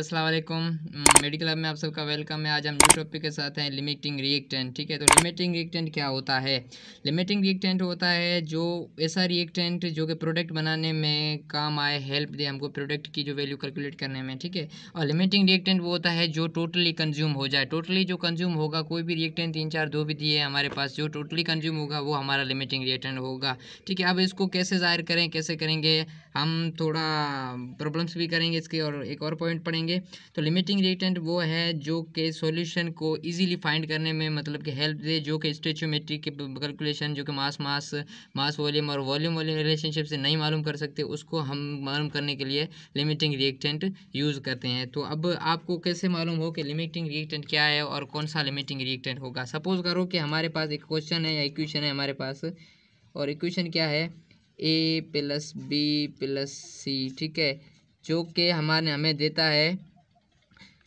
अस्सलाम वालेकुम medical lab में आप सबका वेलकम है आज हम न्यू टॉपिक के साथ हैं लिमिटिंग रिएक्टेंट ठीक है तो लिमिटिंग रिएक्टेंट क्या होता है लिमिटिंग रिएक्टेंट होता है जो ऐसा रिएक्टेंट जो कि प्रोडक्ट बनाने में काम आए हेल्प दे हमको प्रोडक्ट की जो वैल्यू कैलकुलेट करने में ठीक है और लिमिटिंग रिएक्टेंट वो होता है जो टोटली कंज्यूम हो जाए टोटली जो कंज्यूम होगा कोई भी रिएक्टेंट तीन चार दो भी दिए हमारे पास जो टोटली कंज्यूम होगा वो हमारा लिमिटिंग रिएक्टेंट होगा ठीक है अब इसको कैसे जाहिर करें कैसे करेंगे हम थोड़ा प्रॉब्लम्स भी करेंगे इसके और एक और पॉइंट पढ़ेंगे करेंगे तो लिमिटिंग रिएक्टेंट वो है जो कि सॉल्यूशन को इजीली फाइंड करने में मतलब कि हेल्प दे जो कि स्टेचोमेट्रिक के कैलकुलेशन जो कि मास मास मास वॉल्यूम और वॉल्यूम वॉल्यूम रिलेशनशिप से नहीं मालूम कर सकते उसको हम मालूम करने के लिए लिमिटिंग रिएक्टेंट यूज़ करते हैं तो अब आपको कैसे मालूम हो कि लिमिटिंग रिएक्टेंट क्या है और कौन सा लिमिटिंग रिएक्टेंट होगा सपोज करो कि हमारे पास एक क्वेश्चन है या इक्वेशन है हमारे पास और इक्वेशन क्या है A plus B plus C ठीक है जो कि हमारे हमें देता है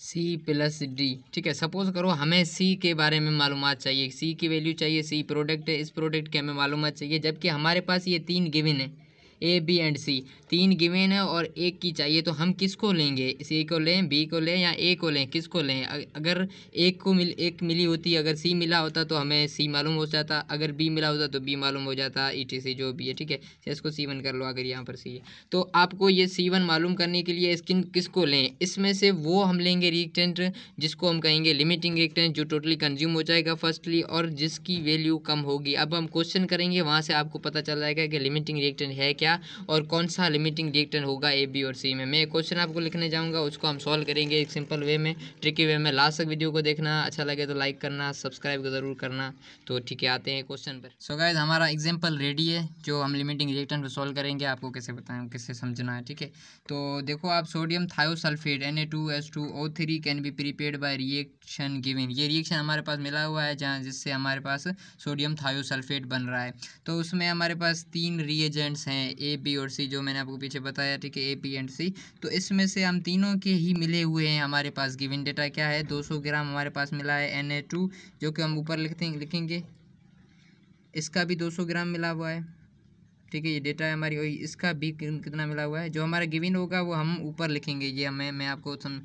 सी प्लस डी ठीक है सपोज करो हमें सी के बारे में मालूम चाहिए सी की वैल्यू चाहिए सी प्रोडक्ट है इस प्रोडक्ट की हमें मालूम चाहिए जबकि हमारे पास ये तीन गिविन है ए बी एंड सी तीन गिवेन है और एक की चाहिए तो हम किसको लेंगे सी को लें बी को लें या ए को लें किसको लें अगर एक को मिल एक मिली होती अगर सी मिला होता तो हमें सी मालूम हो जाता अगर बी मिला होता तो बी मालूम हो जाता ई टी सी जो भी है ठीक है इसको सी वन कर लो अगर यहाँ पर सी है तो आपको ये सी वन मालूम करने के लिए स्किन किसको लें इसमें से वो हम लेंगे रिएक्टेंट जिसको हम कहेंगे लिमिटिंग रिएक्टेंट जो टोटली कंज्यूम हो जाएगा फर्स्टली और जिसकी वैल्यू कम होगी अब हम क्वेश्चन करेंगे वहाँ से आपको पता चल जाएगा कि लिमिटिंग रिएक्टेंट है क्या क्या और कौन सा लिमिटिंग रिएक्टेंट होगा ए बी और सी में मैं क्वेश्चन आपको लिखने जाऊँगा उसको हम सॉल्व करेंगे एक सिंपल वे में ट्रिकी वे में लास्ट तक वीडियो को देखना अच्छा लगे तो लाइक करना सब्सक्राइब ज़रूर करना तो ठीक है आते हैं क्वेश्चन पर सो so गाइज हमारा एग्जाम्पल रेडी है जो हम लिमिटिंग रिएक्टेंट को सॉल्व करेंगे आपको कैसे बताएं कैसे समझना है ठीक है तो देखो आप sodium thiosulphate N A two S two O three can be prepared by reaction given ये रिएक्शन हमारे पास मिला हुआ है जहाँ जिससे हमारे पास सोडियम थायोसल्फेट बन रहा है तो उसमें हमारे पास तीन रिएजेंट्स हैं ए बी और सी जो मैंने आपको पीछे बताया ठीक है ए बी एंड सी तो इसमें से हम तीनों के ही मिले हुए हैं हमारे पास गिविन डेटा क्या है 200 ग्राम हमारे पास मिला है एन ए टू जो कि हम ऊपर लिखते लिखेंगे इसका भी 200 ग्राम मिला हुआ है ठीक है ये डेटा है हमारी और इसका बी कितना मिला हुआ है जो हमारा गिविन होगा वो हम ऊपर लिखेंगे ये हमें मैं आपको सम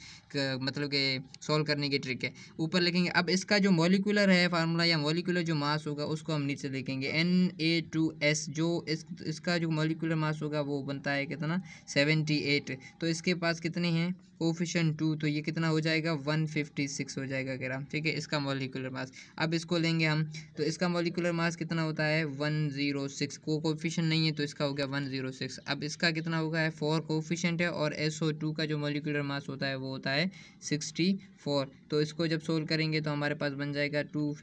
मतलब कि सॉल्व करने की ट्रिक है ऊपर लिखेंगे अब इसका जो मॉलिकुलर है फार्मूला या मॉलिकुलर जो मास होगा उसको हम नीचे लिखेंगे एन ए टू एस जो इस इसका जो मॉलिकुलर मास होगा वो बनता है कितना सेवेंटी एट तो इसके पास कितने हैं कोफिशन टू तो ये कितना हो जाएगा वन फिफ्टी सिक्स हो जाएगा ग्राम ठीक है इसका मोलिकुलर मास अब इसको लेंगे हम तो इसका मोलिकुलर मास कितना होता है वन जीरो सिक्स को कोफिशन नहीं है तो इसका हो गया वन जीरो सिक्स अब इसका कितना होगा है फोर कोफिशेंट है और एस का जो मोलिकुलर मास होता है वो होता है सिक्सटी तो इसको जब सोल्व करेंगे तो हमारे पास बन जाएगा टू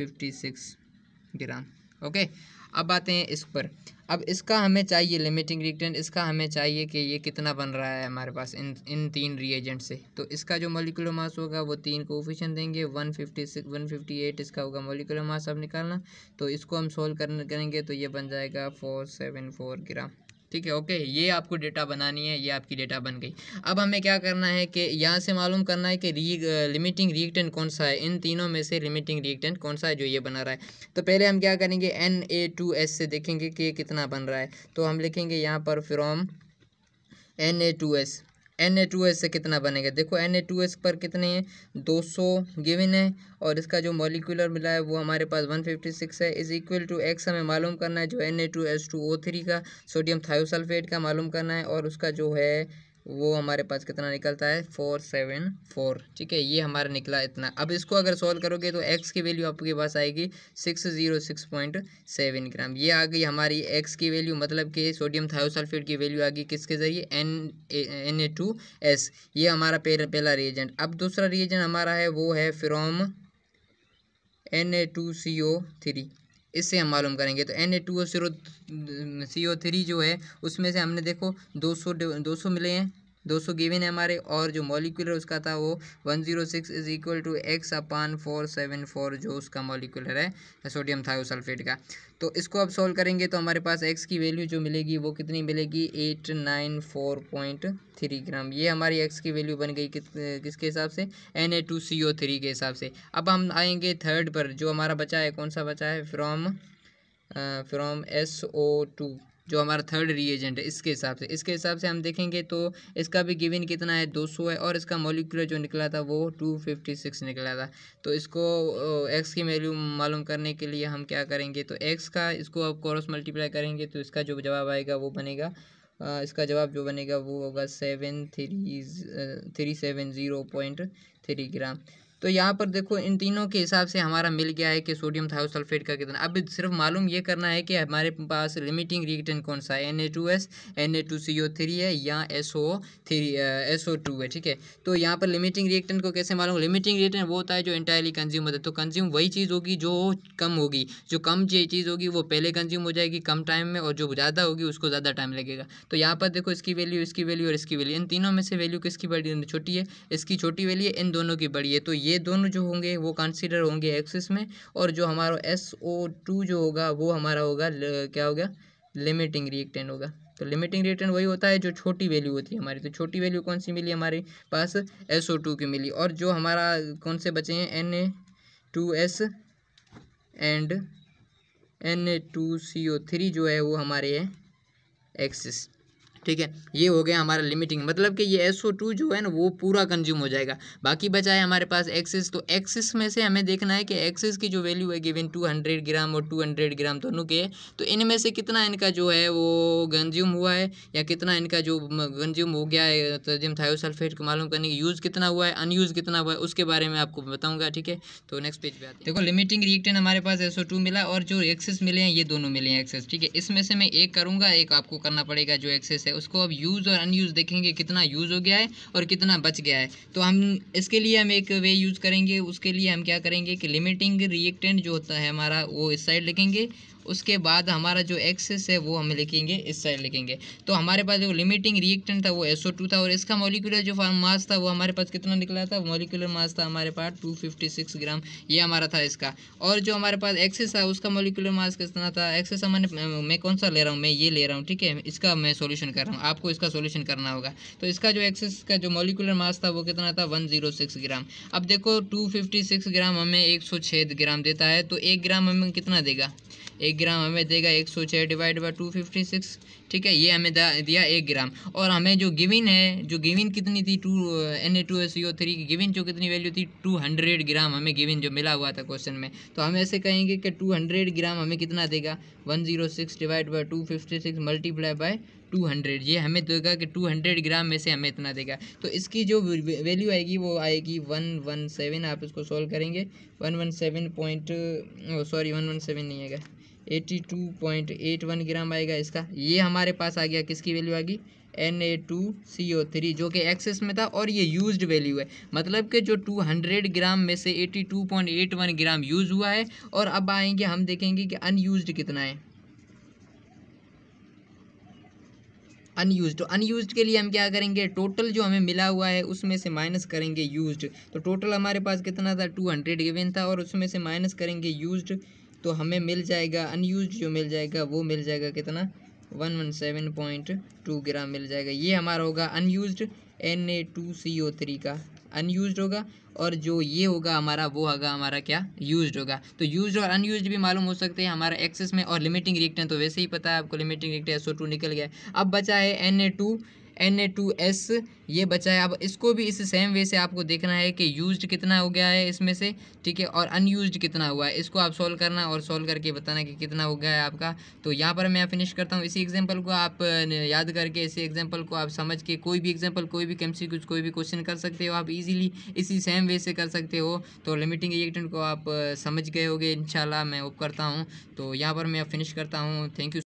ग्राम ओके अब आते हैं इस पर अब इसका हमें चाहिए लिमिटिंग रिएक्टेंट इसका हमें चाहिए कि ये कितना बन रहा है हमारे पास इन इन तीन रिएजेंट से तो इसका जो मोलिकुलर मास होगा वो तीन को ऑफिशन देंगे 156 158 इसका होगा मोलिकुलर मास अब निकालना तो इसको हम सोल्व करेंगे तो ये बन जाएगा 474 ग्राम ठीक है ओके ये आपको डेटा बनानी है ये आपकी डेटा बन गई अब हमें क्या करना है कि यहाँ से मालूम करना है कि री लिमिटिंग रिएक्टेंट कौन सा है इन तीनों में से लिमिटिंग रिएक्टेंट कौन सा है जो ये बना रहा है तो पहले हम क्या करेंगे एन ए टू एस से देखेंगे कि ये कितना बन रहा है तो हम लिखेंगे यहाँ पर from N A two S N A two S से कितना बनेगा देखो एन ए टू एस पर कितने हैं दो सौ गिवन है और इसका जो मॉलिकुलर मिला है वो हमारे पास वन फिफ्टी सिक्स है इज इक्वल टू एक्स हमें मालूम करना है जो N A two S two O three का सोडियम थायोसल्फेट का मालूम करना है और उसका जो है वो हमारे पास कितना निकलता है फोर सेवन फोर ठीक है ये हमारा निकला इतना अब इसको अगर सॉल्व करोगे तो एक्स की वैल्यू आपके पास आएगी six zero six point seven gram ये आ गई हमारी एक्स की वैल्यू मतलब कि सोडियम थायोसल्फेट की वैल्यू आ गई किसके ज़रिए N N A two S ये हमारा पहला रिएजेंट अब दूसरा रिएजेंट हमारा है वो है from N A two C O three इससे हम मालूम करेंगे तो N A two O C O three जो है उसमें से हमने देखो दो सौ दो सौ मिले हैं दो सौ गिविन है हमारे और जो मॉलिकुलर उसका था वो one zero six is equal to X upon four seven four जो उसका मॉलिकुलर है सोडियम था सल्फेट का तो इसको अब सोल्व करेंगे तो हमारे पास एक्स की वैल्यू जो मिलेगी वो कितनी मिलेगी eight nine four point three gram ये हमारी एक्स की वैल्यू बन गई किसके हिसाब से N A two C O three के हिसाब से अब हम आएंगे थर्ड पर जो हमारा बचा है कौन सा बचा है from from S O two जो हमारा थर्ड रिएजेंट है इसके हिसाब से इसके हिसाब से हम देखेंगे तो इसका भी गिवन कितना है 200 है और इसका मोलिकुलर जो निकला था वो 256 निकला था तो इसको एक्स की वैल्यू मालूम करने के लिए हम क्या करेंगे तो एक्स का इसको आप कॉरस मल्टीप्लाई करेंगे तो इसका जो जवाब आएगा वो बनेगा इसका जवाब जो बनेगा वो होगा seven three three seven zero point three gram तो यहाँ पर देखो इन तीनों के हिसाब से हमारा मिल गया है कि सोडियम थायोसल्फेट का कितना अब सिर्फ मालूम ये करना है कि हमारे पास लिमिटिंग रिएक्टेंट कौन सा है N A two S N A two C O three है या S O three S O two है ठीक है तो यहाँ पर लिमिटिंग रिएक्टेंट को कैसे मालूम लिमिटिंग रिएक्टेंट वो होता है जो इंटायरली कंज्यूम होता है तो कंज्यूम वही चीज़ होगी जो कम होगी जो कम चीज़ होगी वो पहले कंज्यूम हो जाएगी कम टाइम में और जो ज़्यादा होगी उसको ज़्यादा टाइम लगेगा तो यहाँ पर देखो इसकी वैल्यू इसकी वैल्यू और इसकी वैल्यू इन तीनों में से वैल्यू किसकी बड़ी छोटी है इसकी छोटी वैल्यू इन दोनों की बड़ी है तो ये दोनों जो होंगे वो कंसीडर होंगे एक्सिस में और जो हमारा एस ओ टू जो होगा वो हमारा होगा क्या होगा लिमिटिंग रिएक्टेंट होगा तो लिमिटिंग रिएक्टेंट वही होता है जो छोटी वैल्यू होती है हमारी तो छोटी वैल्यू कौन सी मिली हमारे पास एस ओ टू की मिली और जो हमारा कौन से बचे हैं N A two S and N A two C O three जो है वो हमारे हैं एक्सिस ठीक है ये हो गया हमारा लिमिटिंग मतलब कि ये एस जो है ना वो पूरा कंज्यूम हो जाएगा बाकी बचा है हमारे पास एक्सिस तो एक्सिस में से हमें देखना है कि एक्सिस की जो वैल्यू है गिविन टू ग्राम और टू ग्राम दोनों के तो इनमें से कितना इनका जो है वो कंज्यूम हुआ है या कितना इनका जो कंज्यूम हो गया है तजिम थायोसल्फेट को मालूम करने की यूज़ कितना हुआ है अनयूज़ कितना हुआ है उसके बारे में आपको बताऊँगा ठीक है तो नेक्स्ट पेज पे आते हैं देखो लिमिटिंग रिएक्टेंट हमारे पास टू मिला और जो एक्सेस मिले हैं ये दोनों मिले हैं एक्सेस ठीक है इसमें से मैं एक करूँगा एक आपको करना पड़ेगा जो एक्सेस है उसको अब यूज़ और अनयूज़ देखेंगे कितना यूज़ हो गया है और कितना बच गया है तो हम इसके लिए हम एक वे यूज़ करेंगे उसके लिए हम क्या करेंगे कि लिमिटिंग रिएक्टेंट जो होता है हमारा वो इस साइड लिखेंगे उसके बाद हमारा जो एक्सेस है वो हम लिखेंगे इस साइड लिखेंगे तो हमारे पास जो लिमिटिंग रिएक्टेंट था वो एसओ टू था और इसका मोलिकुलर जो मास था वो हमारे पास कितना निकला था मोलिकुलर मास था हमारे पास टू फिफ्टी सिक्स ग्राम ये हमारा था इसका और जो हमारे पास एक्सेस था उसका मोलिकुलर मास कितना था एक्सेस हमारे मैं कौन सा ले रहा हूँ मैं ये ले रहा हूँ ठीक है इसका मैं सोल्यूशन कर रहा हूँ आपको इसका सोल्यूशन करना होगा तो इसका जो एक्सेस का जो मोलिकुलर मास था वो कितना था वन जीरो सिक्स ग्राम अब देखो टू फिफ्टी सिक्स ग्राम हमें एक सौ छः ग्राम देता है तो एक ग्राम हमें कितना देगा एक ग्राम हमें देगा एक सौ छः divide by two fifty six ठीक है ये हमें दिया एक ग्राम और हमें जो गिविन है जो गिविन कितनी थी two N A two S O three की गिविन जो कितनी वैल्यू थी टू हंड्रेड ग्राम हमें गिविन जो मिला हुआ था क्वेश्चन में तो हम ऐसे कहेंगे कि टू हंड्रेड ग्राम हमें कितना देगा one zero six divide by two fifty six multiply by two hundred ये हमें देगा कि टू हंड्रेड ग्राम में से हमें इतना देगा तो इसकी जो वैल्यू आएगी वो आएगी वन वन सेवन आप इसको सॉल्व करेंगे one one seven point sorry one one seven नहीं आएगा 82.81 ग्राम आएगा इसका ये हमारे पास आ गया किसकी वैल्यू आ गई N A two C O three जो कि एक्सेस में था और ये यूज वैल्यू है मतलब कि जो 200 ग्राम में से 82.81 ग्राम यूज़ हुआ है और अब आएंगे हम देखेंगे कि अनयूज कितना है अनयूज अनयूज तो के लिए हम क्या करेंगे टोटल जो हमें मिला हुआ है उसमें से माइनस करेंगे यूज्ड तो टोटल हमारे पास कितना था हंड्रेड गिवन था और उसमें से माइनस करेंगे यूज्ड तो हमें मिल जाएगा अनयूज जो मिल जाएगा वो मिल जाएगा कितना one one seven point two gram मिल जाएगा ये हमारा होगा unused N A two C O three का अनयूज होगा और जो ये होगा हमारा वो होगा हमारा क्या यूज होगा तो यूज और अनयूज भी मालूम हो सकते हैं हमारा एक्सेस में और लिमिटिंग रिएक्टेंट तो वैसे ही पता है आपको लिमिटिंग रिएक्टेंट ओ टू निकल गया अब बचा है N A two N A two S ये बचा है अब इसको भी इस सेम वे से आपको देखना है कि यूज कितना हो गया है इसमें से ठीक है और अनयूज कितना हुआ है इसको आप सॉल्व करना और सॉल्व करके बताना कि कितना हो गया है आपका तो यहाँ पर मैं फिनिश करता हूँ इसी एग्जाम्पल को आप याद करके इसी एग्जाम्पल को आप समझ के कोई भी एग्जाम्पल कोई भी कैमसी कुछ कोई भी क्वेश्चन कर सकते हो आप इजीली इसी सेम वे से कर सकते हो तो लिमिटिंग रिएक्टेंट को आप समझ गए होगे इन मैं होप करता हूँ तो यहाँ पर मैं फिनिश करता हूँ थैंक यू